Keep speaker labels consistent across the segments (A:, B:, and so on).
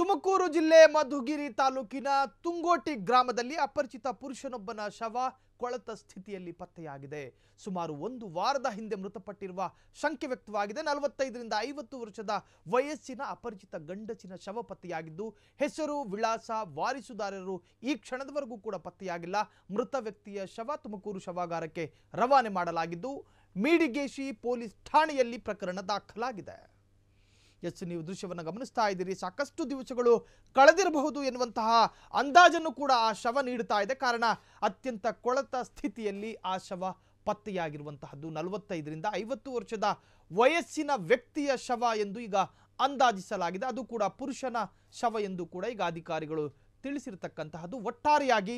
A: ತುಮಕೂರು ಜಿಲ್ಲೆ ಮಧುಗಿರಿ ತಾಲೂಕಿನ ತುಂಗೋಟಿ ಗ್ರಾಮದಲ್ಲಿ ಅಪರಿಚಿತ ಪುರುಷನೊಬ್ಬನ ಶವ ಕೊಳತ ಸ್ಥಿತಿಯಲ್ಲಿ ಪತ್ತೆಯಾಗಿದೆ ಸುಮಾರು ಒಂದು ವಾರದ ಹಿಂದೆ ಮೃತಪಟ್ಟಿರುವ ಶಂಕೆ ವ್ಯಕ್ತವಾಗಿದೆ ನಲವತ್ತೈದರಿಂದ ಐವತ್ತು ವರ್ಷದ ವಯಸ್ಸಿನ ಅಪರಿಚಿತ ಗಂಡಸಿನ ಶವ ಪತ್ತೆಯಾಗಿದ್ದು ಹೆಸರು ವಿಳಾಸ ವಾರಿಸುದಾರರು ಈ ಕ್ಷಣದವರೆಗೂ ಕೂಡ ಪತ್ತೆಯಾಗಿಲ್ಲ ಮೃತ ವ್ಯಕ್ತಿಯ ಶವ ತುಮಕೂರು ಶವಾಗಾರಕ್ಕೆ ರವಾನೆ ಮಾಡಲಾಗಿದ್ದು ಮೀಡಿಗೇಶಿ ಪೊಲೀಸ್ ಠಾಣೆಯಲ್ಲಿ ಪ್ರಕರಣ ದಾಖಲಾಗಿದೆ ಎಸ್ ನೀವು ದೃಶ್ಯವನ್ನು ಗಮನಿಸ್ತಾ ಇದ್ದೀರಿ ಸಾಕಷ್ಟು ದಿವಸಗಳು ಕಳೆದಿರಬಹುದು ಎನ್ನುವಂತಹ ಅಂದಾಜನ್ನು ಕೂಡ ಆ ಶವ ನೀಡುತ್ತಾ ಇದೆ ಕಾರಣ ಅತ್ಯಂತ ಕೊಳತ ಸ್ಥಿತಿಯಲ್ಲಿ ಆ ಶವ ಪತ್ತೆಯಾಗಿರುವಂತಹದ್ದು ನಲವತ್ತೈದರಿಂದ ಐವತ್ತು ವರ್ಷದ ವಯಸ್ಸಿನ ವ್ಯಕ್ತಿಯ ಶವ ಎಂದು ಈಗ ಅಂದಾಜಿಸಲಾಗಿದೆ ಅದು ಕೂಡ ಪುರುಷನ ಶವ ಎಂದು ಕೂಡ ಈಗ ಅಧಿಕಾರಿಗಳು ತಿಳಿಸಿರ್ತಕ್ಕಂತಹದ್ದು ಒಟ್ಟಾರೆಯಾಗಿ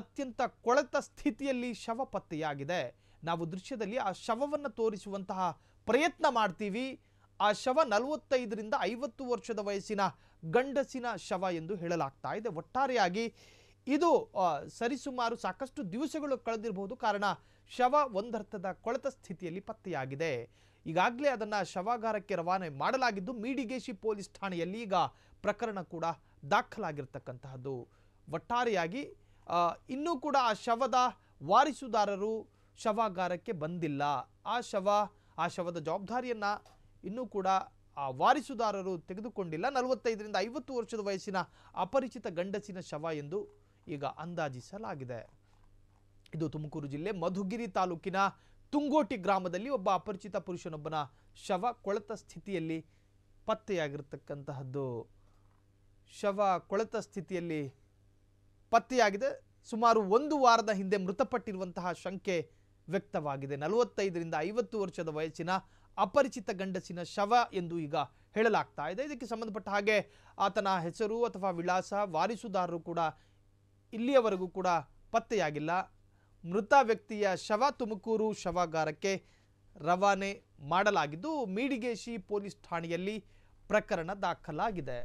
A: ಅತ್ಯಂತ ಕೊಳೆತ ಸ್ಥಿತಿಯಲ್ಲಿ ಶವ ಪತ್ತೆಯಾಗಿದೆ ನಾವು ದೃಶ್ಯದಲ್ಲಿ ಆ ಶವವನ್ನು ತೋರಿಸುವಂತಹ ಪ್ರಯತ್ನ ಮಾಡ್ತೀವಿ ಆ ಶವ ನಲವತ್ತೈದರಿಂದ ಐವತ್ತು ವರ್ಷದ ವಯಸ್ಸಿನ ಗಂಡಸಿನ ಶವ ಎಂದು ಹೇಳಲಾಗ್ತಾ ಇದೆ ಒಟ್ಟಾರೆಯಾಗಿ ಇದು ಸರಿಸುಮಾರು ಸಾಕಷ್ಟು ದಿವಸಗಳು ಕಳೆದಿರಬಹುದು ಕಾರಣ ಶವ ಒಂದರ್ಥದ ಕೊಳೆತ ಸ್ಥಿತಿಯಲ್ಲಿ ಪತ್ತೆಯಾಗಿದೆ ಈಗಾಗಲೇ ಅದನ್ನು ಶವಾಗಾರಕ್ಕೆ ರವಾನೆ ಮಾಡಲಾಗಿದ್ದು ಮೀಡಿಗೇಶಿ ಪೊಲೀಸ್ ಠಾಣೆಯಲ್ಲಿ ಈಗ ಪ್ರಕರಣ ಕೂಡ ದಾಖಲಾಗಿರ್ತಕ್ಕಂತಹದ್ದು ಒಟ್ಟಾರೆಯಾಗಿ ಇನ್ನೂ ಕೂಡ ಆ ಶವದ ವಾರಿಸುದಾರರು ಶವಾಗಾರಕ್ಕೆ ಬಂದಿಲ್ಲ ಆ ಶವ ಆ ಶವದ ಜವಾಬ್ದಾರಿಯನ್ನು ಇನ್ನೂ ಕೂಡ ಆ ವಾರಿಸುದಾರರು ತೆಗೆದುಕೊಂಡಿಲ್ಲ ನಲವತ್ತೈದರಿಂದ ಐವತ್ತು ವರ್ಷದ ವಯಸ್ಸಿನ ಅಪರಿಚಿತ ಗಂಡಸಿನ ಶವ ಎಂದು ಈಗ ಅಂದಾಜಿಸಲಾಗಿದೆ ಇದು ತುಮಕೂರು ಜಿಲ್ಲೆ ಮಧುಗಿರಿ ತಾಲೂಕಿನ ತುಂಗೋಟಿ ಗ್ರಾಮದಲ್ಲಿ ಒಬ್ಬ ಅಪರಿಚಿತ ಪುರುಷನೊಬ್ಬನ ಶವ ಕೊಳೆತ ಸ್ಥಿತಿಯಲ್ಲಿ ಪತ್ತೆಯಾಗಿರತಕ್ಕಂತಹದ್ದು ಶವ ಕೊಳೆತ ಸ್ಥಿತಿಯಲ್ಲಿ ಪತ್ತೆಯಾಗಿದೆ ಸುಮಾರು ಒಂದು ವಾರದ ಹಿಂದೆ ಮೃತಪಟ್ಟಿರುವಂತಹ ಶಂಕೆ ವ್ಯಕ್ತವಾಗಿದೆ ನಲವತ್ತೈದರಿಂದ ಐವತ್ತು ವರ್ಷದ ವಯಸ್ಸಿನ ಅಪರಿಚಿತ ಗಂಡಸಿನ ಶವ ಎಂದು ಈಗ ಹೇಳಲಾಗ್ತಾ ಇದೆ ಇದಕ್ಕೆ ಸಂಬಂಧಪಟ್ಟ ಹಾಗೆ ಆತನ ಹೆಸರು ಅಥವಾ ವಿಳಾಸ ವಾರಿಸುದಾರರು ಕೂಡ ಇಲ್ಲಿಯವರೆಗೂ ಕೂಡ ಪತ್ತೆಯಾಗಿಲ್ಲ ಮೃತ ವ್ಯಕ್ತಿಯ ಶವ ತುಮಕೂರು ಶವಾಗಾರಕ್ಕೆ ರವಾನೆ ಮಾಡಲಾಗಿದ್ದು ಮೀಡಿಗೇಶಿ ಪೊಲೀಸ್ ಠಾಣೆಯಲ್ಲಿ ಪ್ರಕರಣ ದಾಖಲಾಗಿದೆ